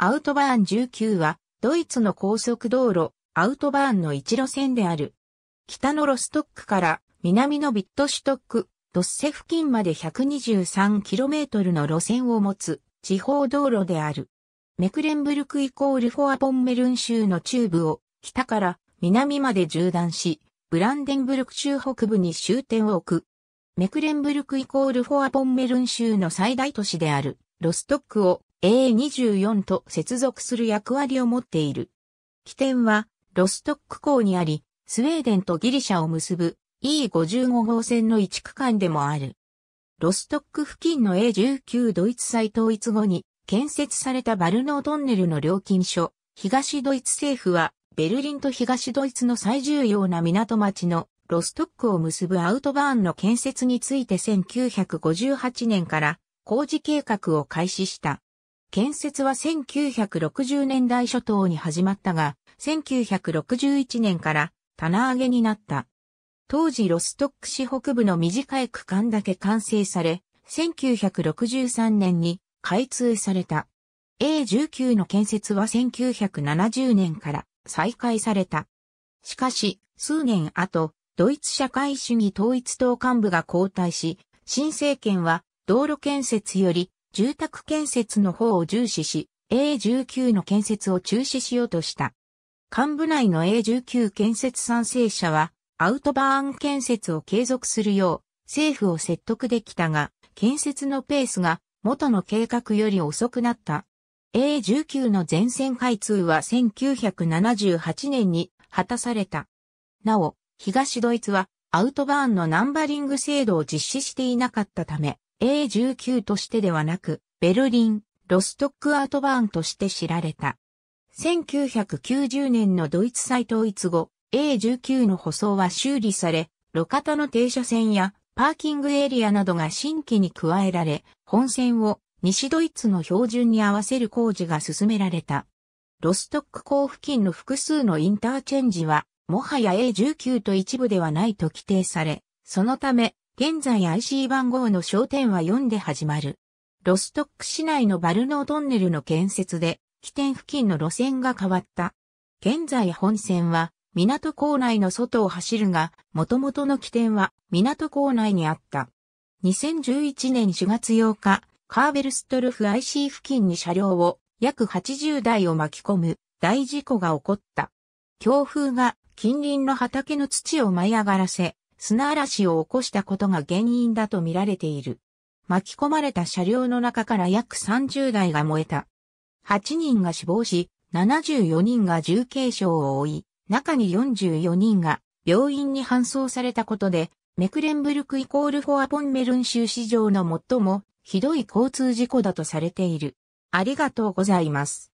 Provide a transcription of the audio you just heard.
アウトバーン19は、ドイツの高速道路、アウトバーンの一路線である。北のロストックから南のビットシュトック、ドッセ付近まで 123km の路線を持つ地方道路である。メクレンブルクイコールフォアポンメルン州の中部を北から南まで縦断し、ブランデンブルク州北部に終点を置く。メクレンブルクイコールフォアポンメルン州の最大都市であるロストックを A24 と接続する役割を持っている。起点は、ロストック港にあり、スウェーデンとギリシャを結ぶ E55 号線の一区間でもある。ロストック付近の A19 ドイツ再統一後に建設されたバルノートンネルの料金所、東ドイツ政府は、ベルリンと東ドイツの最重要な港町のロストックを結ぶアウトバーンの建設について1958年から工事計画を開始した。建設は1960年代初頭に始まったが、1961年から棚上げになった。当時ロストック市北部の短い区間だけ完成され、1963年に開通された。A19 の建設は1970年から再開された。しかし、数年後、ドイツ社会主義統一党幹部が交代し、新政権は道路建設より住宅建設の方を重視し、A19 の建設を中止しようとした。幹部内の A19 建設賛成者は、アウトバーン建設を継続するよう、政府を説得できたが、建設のペースが元の計画より遅くなった。A19 の全線開通は1978年に果たされた。なお、東ドイツはアウトバーンのナンバリング制度を実施していなかったため、A19 としてではなく、ベルリン、ロストックアートバーンとして知られた。1990年のドイツ再統一後、A19 の舗装は修理され、路肩の停車線やパーキングエリアなどが新規に加えられ、本線を西ドイツの標準に合わせる工事が進められた。ロストック港付近の複数のインターチェンジは、もはや A19 と一部ではないと規定され、そのため、現在 IC 番号の焦点は4で始まる。ロストック市内のバルノートンネルの建設で、起点付近の路線が変わった。現在本線は、港港内の外を走るが、元々の起点は港港内にあった。2011年4月8日、カーベルストルフ IC 付近に車両を約80台を巻き込む大事故が起こった。強風が近隣の畑の土を舞い上がらせ、砂嵐を起こしたことが原因だとみられている。巻き込まれた車両の中から約30台が燃えた。8人が死亡し、74人が重軽傷を負い、中に44人が病院に搬送されたことで、メクレンブルクイコールフォアポンメルン州史上の最もひどい交通事故だとされている。ありがとうございます。